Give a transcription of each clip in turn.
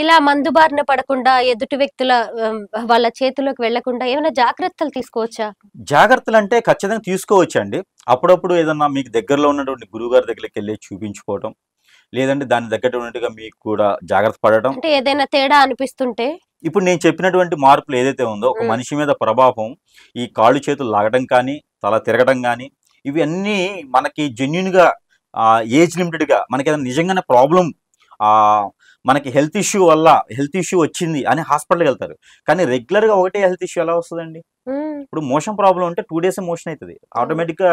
ఇలా మందు బారిన పడకుండా ఎదుటి వ్యక్తుల వాళ్ళ చేతిలోకి వెళ్లకుండా ఏమైనా జాగ్రత్తలు తీసుకోవచ్చా జాగ్రత్తలు అంటే ఖచ్చితంగా తీసుకోవచ్చు అండి అప్పుడప్పుడు ఏదన్నా మీకు దగ్గరలో ఉన్నటువంటి గురువు గారి దగ్గరికి వెళ్ళి చూపించుకోవటం లేదంటే దాని దగ్గర ఉన్నట్టుగా మీకు కూడా జాగ్రత్త పడటం అంటే ఏదైనా తేడా అనిపిస్తుంటే ఇప్పుడు నేను చెప్పినటువంటి మార్పులు ఏదైతే ఉందో ఒక మనిషి మీద ప్రభావం ఈ కాళ్ళు చేతులు లాగడం కానీ తల తిరగడం కానీ ఇవన్నీ మనకి జెన్యున్గా ఏజ్ లిమిటెడ్గా మనకి ఏదైనా నిజంగానే ప్రాబ్లం మనకి హెల్త్ ఇష్యూ వల్ల హెల్త్ ఇష్యూ వచ్చింది అని హాస్పిటల్కి వెళ్తారు కానీ రెగ్యులర్ గా ఒకటే హెల్త్ ఇష్యూ ఎలా వస్తుందండి ఇప్పుడు మోషన్ ప్రాబ్లం ఉంటే టూ డేస్ మోషన్ అవుతుంది ఆటోమేటిక్ గా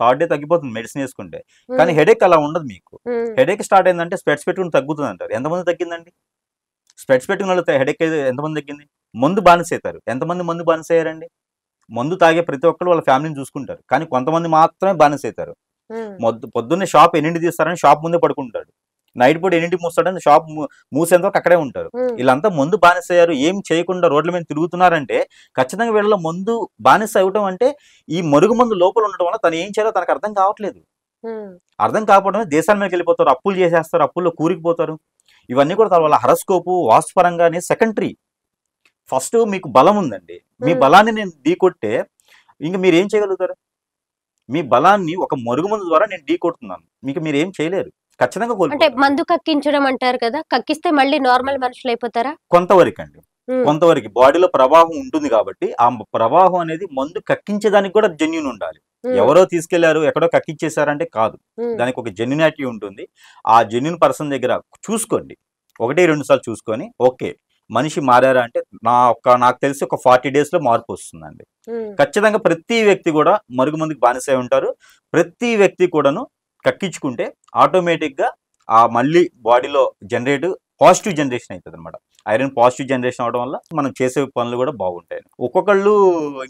థర్డ్ డే తగ్గిపోతుంది మెడిసిన్ వేసుకుంటే కానీ హెడేక్ అలా ఉండదు మీకు హెడేక్ స్టార్ట్ అయిందంటే స్పెట్స్ పెట్టుకుని తగ్గుతుంది అంటారు ఎంతమంది తగ్గిందండి స్పెట్స్ పెట్టుకుని వెళ్తే హెడేక్ ఎంతమంది తగ్గింది మందు బానిస అవుతారు ఎంతమంది మందు బానిస అయ్యారండి మందు తాగే ప్రతి ఒక్కరు వాళ్ళ ఫ్యామిలీని చూసుకుంటారు కానీ కొంతమంది మాత్రమే బానిస అవుతారు పొద్దున్నే షాప్ ఎన్నింటి తీస్తారని షాప్ ముందే పడుకుంటాడు నైట్ పూట ఎన్నింటి మూస్తాడని షాప్ మూసేంత అక్కడే ఉంటారు వీళ్ళంతా ముందు బానిస అయ్యారు ఏం చేయకుండా రోడ్ల మీద తిరుగుతున్నారంటే ఖచ్చితంగా వీళ్ళ ముందు బానిస అవ్వటం అంటే ఈ మరుగు మందు లోపల ఉండటం వల్ల తను ఏం చేయాలో తనకు అర్థం కావట్లేదు అర్థం కాకపోవడం దేశాల మీదకి వెళ్ళిపోతారు అప్పులు చేసేస్తారు అప్పుల్లో కూరికిపోతారు ఇవన్నీ కూడా తన వాళ్ళ హరస్కోపు వాస్తుపరంగానే సెకండరీ ఫస్ట్ మీకు బలం ఉందండి మీ బలాన్ని నేను ఢీకొట్టే ఇంక మీరు ఏం చేయగలుగుతారు మీ బలాన్ని ఒక మరుగుమందు ద్వారా నేను ఢీకొడుతున్నాను మీకు మీరు ఏం చేయలేరు ఖచ్చితంగా అంటే మందు కక్కించడం అంటారు కదా కక్కిస్తే మళ్ళీ నార్మల్ మనుషులు అయిపోతారా కొంతవరకు అండి కొంతవరకు బాడీలో ప్రవాహం ఉంటుంది కాబట్టి ఆ ప్రవాహం అనేది మందు కక్కించేదానికి కూడా జెన్యున్ ఉండాలి ఎవరో తీసుకెళ్లారు ఎక్కడో కక్కించేశారంటే కాదు దానికి ఒక జెన్యునాటివ్ ఉంటుంది ఆ జెన్యున్ పర్సన్ దగ్గర చూసుకోండి ఒకటి రెండు సార్లు చూసుకొని ఓకే మనిషి మారారా అంటే నా ఒక్క నాకు తెలిసి ఒక ఫార్టీ డేస్ లో మార్పు వస్తుందండి ఖచ్చితంగా ప్రతి వ్యక్తి కూడా మరుగు మందుకు బానిసై ఉంటారు ప్రతి వ్యక్తి కూడాను కక్కించుకుంటే ఆటోమేటిక్గా ఆ మళ్ళీ బాడీలో జనరేట్ పాజిటివ్ జనరేషన్ అవుతుంది అనమాట ఐరన్ పాజిటివ్ జనరేషన్ అవడం వల్ల మనం చేసే పనులు కూడా బాగుంటాయి ఒక్కొక్కళ్ళు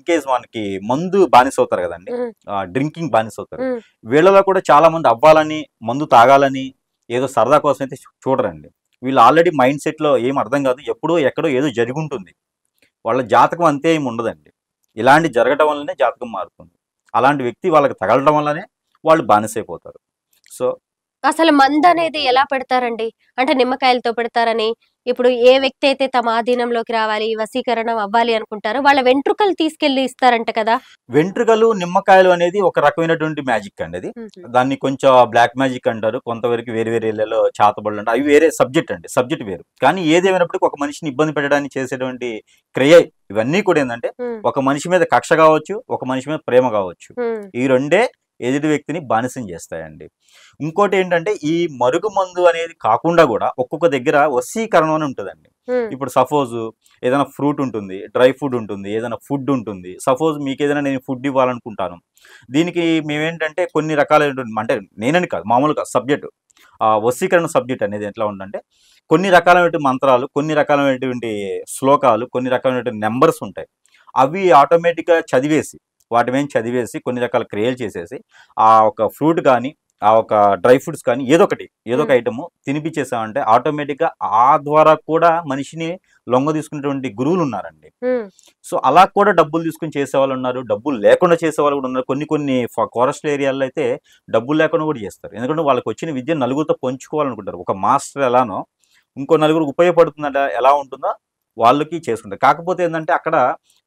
కేస్ మనకి మందు బానిస అవుతారు కదండి డ్రింకింగ్ బానిస అవుతారు వీళ్ళలో కూడా చాలా మంది అవ్వాలని మందు తాగాలని ఏదో సరదా కోసం అయితే చూడరండి వీళ్ళు ఆల్రెడీ మైండ్ సెట్లో ఏం అర్థం కాదు ఎప్పుడో ఎక్కడో ఏదో జరుగుంటుంది వాళ్ళ జాతకం అంతే ఏమి ఉండదండి ఇలాంటి జరగడం వల్లనే జాతకం మారుతుంది అలాంటి వ్యక్తి వాళ్ళకి తగలడం వల్లనే వాళ్ళు బానిసైపోతారు సో అసలు మంద అనేది ఎలా పెడతారండి అంటే నిమ్మకాయలతో పెడతారని ఇప్పుడు ఏ వ్యక్తి అయితే తమ ఆధీనంలోకి రావాలి వసీకరణం అవ్వాలి అనుకుంటారు వాళ్ళ వెంట్రుకలు తీసుకెళ్లి ఇస్తారంట కదా వెంట్రుకలు నిమ్మకాయలు అనేది ఒక రకమైనటువంటి మ్యాజిక్ అండి అది దాన్ని కొంచెం బ్లాక్ మ్యాజిక్ అంటారు కొంతవరకు వేరు వేరే ఇళ్లలో చాతబడులు అంటారు అవి వేరే సబ్జెక్ట్ అండి సబ్జెక్ట్ వేరు కానీ ఏదేమైనప్పటికీ ఒక మనిషిని ఇబ్బంది పెట్టడానికి చేసేటువంటి క్రియ ఇవన్నీ కూడా ఏంటంటే ఒక మనిషి మీద కక్ష కావచ్చు ఒక మనిషి మీద ప్రేమ కావచ్చు ఈ రెండే ఎదుటి వ్యక్తిని బానిసం చేస్తాయండి ఇంకోటి ఏంటంటే ఈ మరుగు మందు అనేది కాకుండా కూడా ఒక్కొక్క దగ్గర వసీకరణం అని ఉంటుందండి ఇప్పుడు సపోజ్ ఏదైనా ఫ్రూట్ ఉంటుంది డ్రై ఫుడ్ ఉంటుంది ఏదైనా ఫుడ్ ఉంటుంది సపోజ్ మీకు ఏదైనా నేను ఫుడ్ ఇవ్వాలనుకుంటాను దీనికి మేమేంటంటే కొన్ని రకాలైనటువంటి అంటే నేనని కాదు మామూలుగా సబ్జెక్టు ఆ వసీకరణ సబ్జెక్ట్ అనేది ఎట్లా ఉందంటే కొన్ని రకాలైనటువంటి మంత్రాలు కొన్ని రకాలైనటువంటి శ్లోకాలు కొన్ని రకాలైనటువంటి నెంబర్స్ ఉంటాయి అవి ఆటోమేటిక్గా చదివేసి వాటి మీద చదివేసి కొన్ని రకాల క్రియలు చేసేసి ఆ ఒక ఫ్రూట్ కానీ ఆ ఒక డ్రై ఫ్రూట్స్ కానీ ఏదో ఒకటి ఏదో ఒక ఐటమ్ తినిపించేసామంటే ఆటోమేటిక్గా ఆ ద్వారా కూడా మనిషిని లొంగ తీసుకునేటువంటి గురువులు ఉన్నారండి సో అలా కూడా డబ్బులు తీసుకుని చేసేవాళ్ళు ఉన్నారు డబ్బులు లేకుండా చేసేవాళ్ళు కూడా ఉన్నారు కొన్ని కొన్ని ఫారెస్ట్ ఏరియాలో అయితే డబ్బులు లేకుండా కూడా చేస్తారు ఎందుకంటే వాళ్ళకి వచ్చిన విద్య నలుగురితో పంచుకోవాలనుకుంటారు ఒక మాస్టర్ ఎలానో ఇంకో నలుగురు ఉపయోగపడుతుందట ఎలా ఉంటుందో వాళ్ళకి చేసుకుంటారు కాకపోతే ఏంటంటే అక్కడ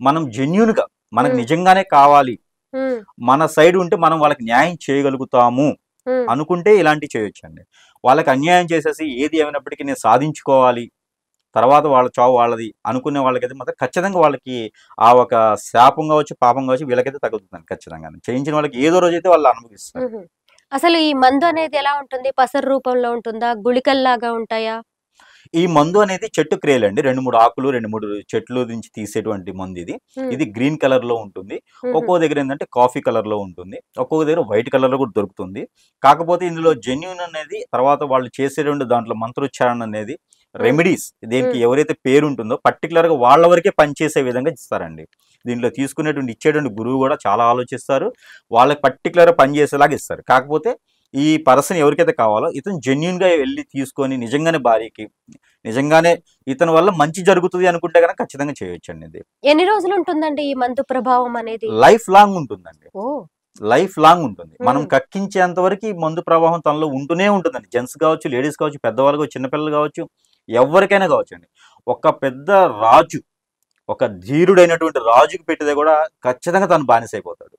మనం జెన్యున్గా మనకు నిజంగానే కావాలి మన సైడ్ ఉంటే మనం వాళ్ళకి న్యాయం చేయగలుగుతాము అనుకుంటే ఇలాంటివి చేయొచ్చండి వాళ్ళకి అన్యాయం చేసేసి ఏది ఏమైనప్పటికీ నేను సాధించుకోవాలి తర్వాత వాళ్ళ చావు వాళ్ళది అనుకునే వాళ్ళకైతే మాత్రం ఖచ్చితంగా వాళ్ళకి ఆ ఒక శాపం కావచ్చు పాపం కావచ్చు వీళ్ళకైతే తగ్గుతుంది ఖచ్చితంగా చేయించిన వాళ్ళకి ఏదో రోజు అయితే వాళ్ళు అనుభవిస్తారు అసలు ఈ మందు అనేది ఎలా ఉంటుంది పసరు రూపంలో ఉంటుందా గుళికల్లాగా ఉంటాయా ఈ మందు అనేది చెట్టు క్రియలు అండి రెండు మూడు ఆకులు రెండు మూడు చెట్లు నుంచి తీసేటువంటి మందు ఇది ఇది గ్రీన్ కలర్ లో ఉంటుంది ఒక్కో దగ్గర ఏంటంటే కాఫీ కలర్ లో ఉంటుంది ఒక్కో దగ్గర వైట్ కలర్ లో కూడా దొరుకుతుంది కాకపోతే ఇందులో జెన్యున్ అనేది తర్వాత వాళ్ళు చేసేటువంటి దాంట్లో మంత్రోచ్చారణ అనేది రెమెడీస్ దీనికి ఎవరైతే పేరు ఉంటుందో పర్టికులర్ గా వాళ్ళ వరకే పనిచేసే విధంగా ఇస్తారండి దీంట్లో తీసుకునేటువంటి ఇచ్చేటువంటి గురువు కూడా చాలా ఆలోచిస్తారు వాళ్ళకి పర్టికులర్ పనిచేసేలాగా ఇస్తారు కాకపోతే ఈ పర్సన్ ఎవరికైతే కావాలో ఇతను జెన్యున్గా వెళ్ళి తీసుకొని నిజంగానే భార్యకి నిజంగానే ఇతని వల్ల మంచి జరుగుతుంది అనుకుంటే కనుక ఖచ్చితంగా చేయొచ్చండి ఇది ఎన్ని రోజులు ఉంటుందండి ఈ మందు ప్రభావం అనేది లైఫ్ లాంగ్ ఉంటుందండి లైఫ్ లాంగ్ ఉంటుంది మనం కక్కించేంత వరకు ఈ మందు ప్రవాహం తనలో ఉంటూనే ఉంటుందండి జెంట్స్ కావచ్చు లేడీస్ కావచ్చు పెద్దవాళ్ళు కావచ్చు చిన్నపిల్లలు కావచ్చు ఎవరికైనా కావచ్చు అండి ఒక పెద్ద రాజు ఒక ధీరుడైనటువంటి రాజుకి పెట్టితే కూడా ఖచ్చితంగా తను బానిసైపోతాడు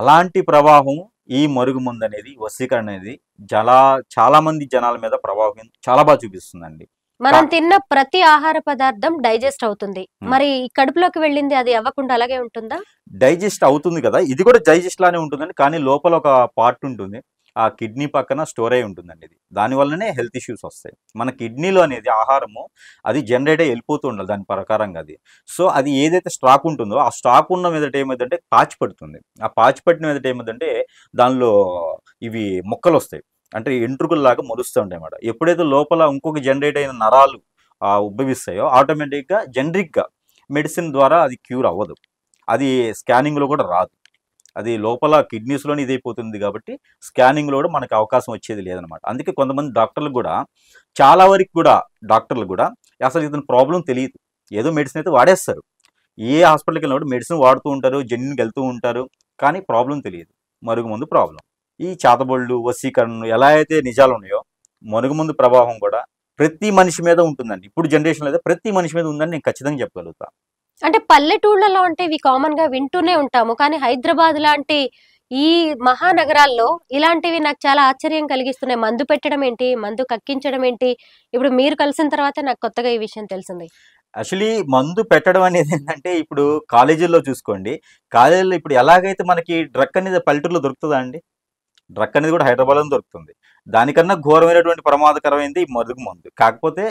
అలాంటి ప్రవాహం ఈ మరుగు మందు అనేది వశీకరణ అనేది చాలా చాలా మంది జనాల మీద ప్రభావం చాలా బాగా చూపిస్తుందండి మనం తిన్న ప్రతి ఆహార పదార్థం డైజెస్ట్ అవుతుంది మరి కడుపులోకి వెళ్ళింది అది అవ్వకుండా అలాగే ఉంటుందా డైజెస్ట్ అవుతుంది కదా ఇది కూడా డైజెస్ట్ లానే ఉంటుందండి కానీ లోపల ఒక పార్ట్ ఉంటుంది ఆ కిడ్నీ పక్కన స్టోర్ అయి ఉంటుందండి ఇది దానివల్లనే హెల్త్ ఇష్యూస్ వస్తాయి మన కిడ్నీలో అనేది ఆహారము అది జనరేట్ అయ్యి వెళ్ళిపోతూ ఉండాలి దాని ప్రకారంగా అది సో అది ఏదైతే స్టాక్ ఉంటుందో ఆ స్టాక్ ఉన్న మీదట ఏమైందంటే పాచి పడుతుంది ఆ పాచి పట్టిన మీదట ఏమైందంటే దానిలో ఇవి మొక్కలు వస్తాయి అంటే ఎంట్రుకల్లాగా మొలుస్తూ ఉంటాయి అన్నమాట ఎప్పుడైతే లోపల ఇంకొక జనరేట్ అయిన నరాలు ఉద్భవిస్తాయో ఆటోమేటిక్గా జనరిక్గా మెడిసిన్ ద్వారా అది క్యూర్ అవ్వదు అది స్కానింగ్లో కూడా రాదు అది లోపల కిడ్నీస్లోనే ఇదైపోతుంది కాబట్టి స్కానింగ్లో కూడా మనకు అవకాశం వచ్చేది లేదనమాట అందుకే కొంతమంది డాక్టర్లు కూడా చాలా వరకు కూడా డాక్టర్లు కూడా అసలు ఇతని ప్రాబ్లం తెలియదు ఏదో మెడిసిన్ అయితే వాడేస్తారు ఏ హాస్పిటల్కి వెళ్ళినప్పుడు మెడిసిన్ వాడుతూ ఉంటారు జన్యునికి వెళ్తూ ఉంటారు కానీ ప్రాబ్లం తెలియదు మరుగు ముందు ప్రాబ్లం ఈ చేతబళ్ళు వశీకరణలు ఎలా అయితే నిజాలు ఉన్నాయో మరుగు ముందు ప్రభావం కూడా ప్రతి మనిషి మీద ఉంటుందండి ఇప్పుడు జనరేషన్లో అయితే ప్రతి మనిషి మీద ఉందని నేను ఖచ్చితంగా చెప్పగలుగుతాను అంటే పల్లెటూళ్ళలో అంటే ఇవి కామన్ గా వింటూనే ఉంటాము కానీ హైదరాబాద్ లాంటి ఈ మహానగరాల్లో ఇలాంటివి నాకు చాలా ఆశ్చర్యం కలిగిస్తున్నాయి మందు పెట్టడం ఏంటి మందు కక్కించడం ఏంటి ఇప్పుడు మీరు కలిసిన తర్వాత నాకు కొత్తగా ఈ విషయం తెలిసింది యాక్చువల్లీ మందు పెట్టడం అనేది ఏంటంటే ఇప్పుడు కాలేజీల్లో చూసుకోండి కాలేజీలో ఇప్పుడు ఎలాగైతే మనకి డ్రగ్ అనేది పల్లెటూరులో దొరుకుతుందా అండి డ్రగ్ అనేది కూడా హైదరాబాద్లో దొరుకుతుంది దానికన్నా ఘోరమైనటువంటి ప్రమాదకరమైనది ఈ మరుగు మందు కాకపోతే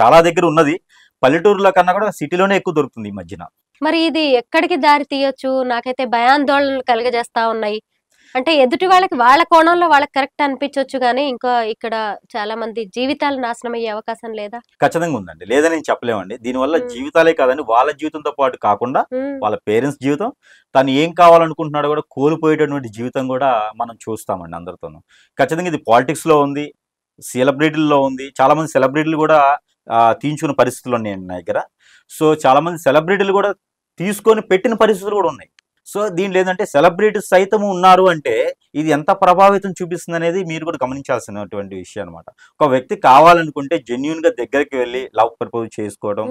చాలా దగ్గర ఉన్నది పల్లెటూరులో కన్నా కూడా సిటీలోనే ఎక్కువ దొరుకుతుంది ఈ మధ్యన మరి ఇది ఎక్కడికి దారి తీయొచ్చు నాకైతే భయాందోళనలు కలిగజేస్తా ఉన్నాయి అంటే ఎదుటి వాళ్ళకి వాళ్ళ కోణంలో వాళ్ళకి కరెక్ట్ అనిపించవచ్చు కానీ ఇంకా ఇక్కడ చాలా మంది జీవితాలు నాశనం అయ్యే అవకాశం లేదా ఖచ్చితంగా ఉందండి లేదా నేను చెప్పలేమండి దీనివల్ల జీవితాలే కాదండి వాళ్ళ జీవితంతో పాటు కాకుండా వాళ్ళ పేరెంట్స్ జీవితం తను ఏం కావాలనుకుంటున్నాడో కూడా కోల్పోయేటటువంటి జీవితం కూడా మనం చూస్తామండి అందరితోనూ ఖచ్చితంగా ఇది పాలిటిక్స్ లో ఉంది సెలబ్రిటీల్లో ఉంది చాలా మంది సెలబ్రిటీలు కూడా తీంచుకున్న పరిస్థితులు ఉన్నాయి నా దగ్గర సో చాలామంది సెలబ్రిటీలు కూడా తీసుకొని పెట్టిన పరిస్థితులు కూడా ఉన్నాయి సో దీంట్లో ఏంటంటే సెలబ్రిటీస్ సైతం ఉన్నారు అంటే ఇది ఎంత ప్రభావితం చూపిస్తుంది అనేది మీరు కూడా గమనించాల్సినటువంటి విషయం అనమాట ఒక వ్యక్తి కావాలనుకుంటే జెన్యున్ గా దగ్గరికి వెళ్ళి లవ్ ప్రపోజ్ చేసుకోవడం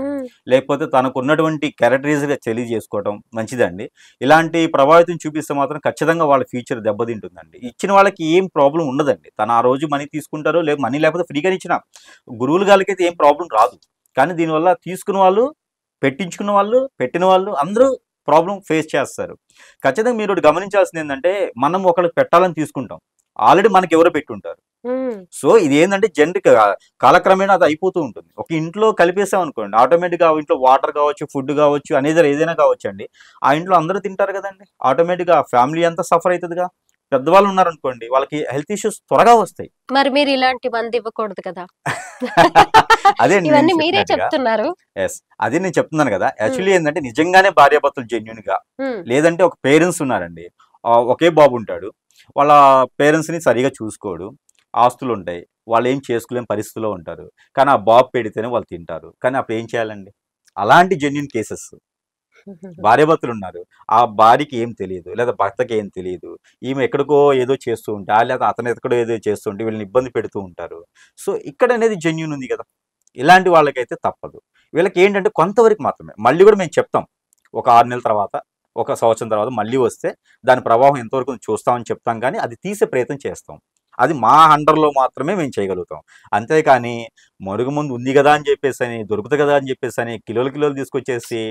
లేకపోతే తనకు ఉన్నటువంటి క్యారెక్టరీస్ గా తెలియజేసుకోవడం మంచిదండి ఇలాంటి ప్రభావితం చూపిస్తే మాత్రం ఖచ్చితంగా వాళ్ళ ఫ్యూచర్ దెబ్బతింటుందండి ఇచ్చిన వాళ్ళకి ఏం ప్రాబ్లం ఉండదండి తను ఆ రోజు మనీ తీసుకుంటారో లేదు మనీ లేకపోతే ఫ్రీగా ఇచ్చిన గురువులు గారికి ఏం ప్రాబ్లం రాదు కానీ దీనివల్ల తీసుకున్న వాళ్ళు పెట్టించుకున్న వాళ్ళు పెట్టిన వాళ్ళు అందరూ ప్రాబ్లం ఫేస్ చేస్తారు ఖచ్చితంగా మీరు గమనించాల్సింది ఏంటంటే మనం ఒకళ్ళకి పెట్టాలని తీసుకుంటాం ఆల్రెడీ మనకి ఎవరో పెట్టుంటారు సో ఇది ఏంటంటే జనరిక్ కాలక్రమేణ అది అయిపోతూ ఉంటుంది ఒక ఇంట్లో కలిపేసాం అనుకోండి ఆటోమేటిక్గా ఇంట్లో వాటర్ కావచ్చు ఫుడ్ కావచ్చు అనేది ఏదైనా కావచ్చు అండి ఆ ఇంట్లో అందరూ తింటారు కదండి ఆటోమేటిక్గా ఫ్యామిలీ అంతా సఫర్ అవుతుందిగా పెద్దవాళ్ళు ఉన్నారు అనుకోండి వాళ్ళకి హెల్త్ ఇష్యూస్ త్వరగా వస్తాయి మరి మీరు ఇలాంటి మంది ఇవ్వకూడదు కదా అదే మీరే చెప్తున్నారు ఎస్ అదే నేను చెప్తున్నాను కదా యాక్చువల్లీ hmm. ఏంటంటే నిజంగానే భార్యాభర్తలు జెన్యున్ గా hmm. లేదంటే ఒక పేరెంట్స్ ఉన్నారండి ఒకే బాబు ఉంటాడు వాళ్ళ పేరెంట్స్ ని సరిగా చూసుకోడు ఆస్తులు ఉంటాయి వాళ్ళు ఏం చేసుకోలేని పరిస్థితుల్లో ఉంటారు కానీ ఆ బాబు పెడితేనే వాళ్ళు తింటారు కానీ అప్పుడు ఏం చేయాలండి అలాంటి జెన్యున్ కేసెస్ భార్యభర్తలు ఉన్నారు ఆ భార్యకి ఏం తెలియదు లేదా భర్తకి ఏం తెలియదు ఈమె ఎక్కడికో ఏదో చేస్తూ ఆ లేదా అతను ఎక్కడో ఏదో చేస్తూ ఉంటే వీళ్ళని ఇబ్బంది పెడుతూ ఉంటారు సో ఇక్కడ అనేది జెన్యున్ ఉంది కదా ఇలాంటి వాళ్ళకైతే తప్పదు వీళ్ళకి ఏంటంటే కొంతవరకు మాత్రమే మళ్ళీ కూడా మేము చెప్తాం ఒక ఆరు నెలల తర్వాత ఒక సంవత్సరం తర్వాత మళ్ళీ వస్తే దాని ప్రభావం ఎంతవరకు చూస్తామని చెప్తాం కానీ అది తీసే ప్రయత్నం చేస్తాం అది మా హండర్లో మాత్రమే మేము చేయగలుగుతాం అంతేకాని మరుగు ముందు ఉంది కదా అని చెప్పేసి అని దొరుకుతుంది కదా అని చెప్పేసి అని కిలోలు కిలోలు తీసుకొచ్చేసి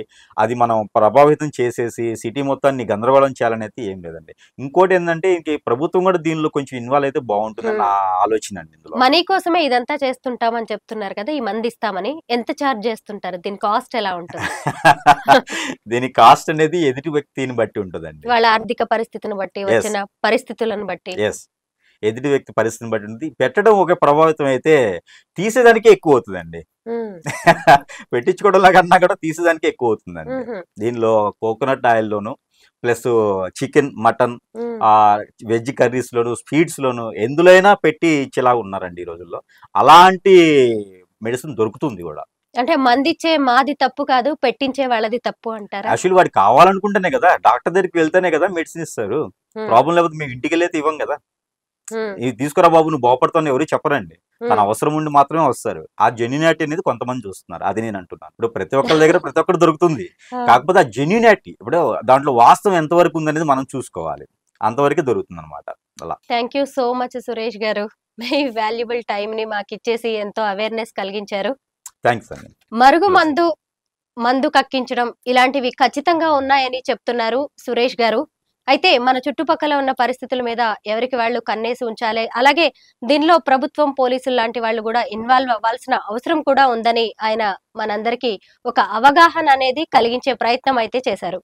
అది మనం ప్రభావితం చేసేసి సిటీ మొత్తాన్ని గందరగోళం చేయాలనేది ఏం లేదండి ఇంకోటి ఏంటంటే ఇంక ప్రభుత్వం కూడా దీనిలో కొంచెం ఇన్వాల్వ్ అయితే బాగుంటుంది నా ఆలోచన అండి మనీ కోసమే ఇదంతా చేస్తుంటామని చెప్తున్నారు కదా ఈ మంది ఇస్తామని ఎంత ఛార్జ్ చేస్తుంటారు దీని కాస్ట్ ఎలా ఉంటుంది దీని కాస్ట్ అనేది ఎదుటి వ్యక్తిని బట్టి ఉంటుందండి వాళ్ళ ఆర్థిక పరిస్థితిని బట్టి వచ్చిన పరిస్థితులను బట్టి ఎదుటి వ్యక్తి పరిస్థితిని బట్టి ఉంటుంది పెట్టడం ఒక ప్రభావితం అయితే తీసేదానికే ఎక్కువ అవుతుందండి పెట్టించుకోవడం అన్నా కూడా తీసేదానికే ఎక్కువ అవుతుందండి దీనిలో కోకోనట్ ఆయిల్లోను ప్లస్ చికెన్ మటన్ ఆ వెజ్ కర్రీస్ లోను స్వీట్స్ లోను ఎందులైనా పెట్టి ఇచ్చేలా ఉన్నారండి ఈ రోజుల్లో అలాంటి మెడిసిన్ దొరుకుతుంది కూడా అంటే మందిచ్చే మాది తప్పు కాదు పెట్టించే వాళ్ళది తప్పు అంటారు యాక్చువల్లీ వాడికి కావాలనుకుంటేనే కదా డాక్టర్ దగ్గరికి వెళ్తేనే కదా మెడిసిన్ ఇస్తారు ప్రాబ్లం లేకపోతే మేము ఇంటికి వెళ్ళేది ఇవ్వం కదా ఇది తీసుకురా బాబు నువ్వు బాగుపడతాను ఎవరు చెప్పరండి తన అవసరం ఉండి మాత్రమే వస్తారు ఆ జెన్యునాటీ అనేది కొంతమంది చూస్తున్నారు అది నేను అంటున్నాను ఇప్పుడు ప్రతి ఒక్కరి దగ్గర ప్రతి ఒక్కరు దొరుకుతుంది కాకపోతే ఆ జెన్యునాటీ ఇప్పుడు దాంట్లో వాస్తవం ఎంతవరకు అనేది మనం చూసుకోవాలి అంతవరకు దొరుకుతుంది అనమాట అలా thank you so much Suresh garu మీ వాల్యుబుల్ టైం ని మాకు ఇచ్చేసి ఎంతో అవేర్నెస్ కలిగించారు థ్యాంక్స్ అండి మరుగు మందు మందు కక్కించడం ఇలాంటివి ఖచ్చితంగా ఉన్నాయని చెప్తున్నారు సురేష్ గారు అయితే మన చుట్టుపక్కల ఉన్న పరిస్థితుల మీద ఎవరికి వాళ్ళు కన్నేసి ఉంచాలి అలాగే దీనిలో ప్రభుత్వం పోలీసులు లాంటి వాళ్ళు కూడా ఇన్వాల్వ్ అవ్వాల్సిన అవసరం కూడా ఉందని ఆయన మనందరికీ ఒక అవగాహన అనేది కలిగించే ప్రయత్నం అయితే చేశారు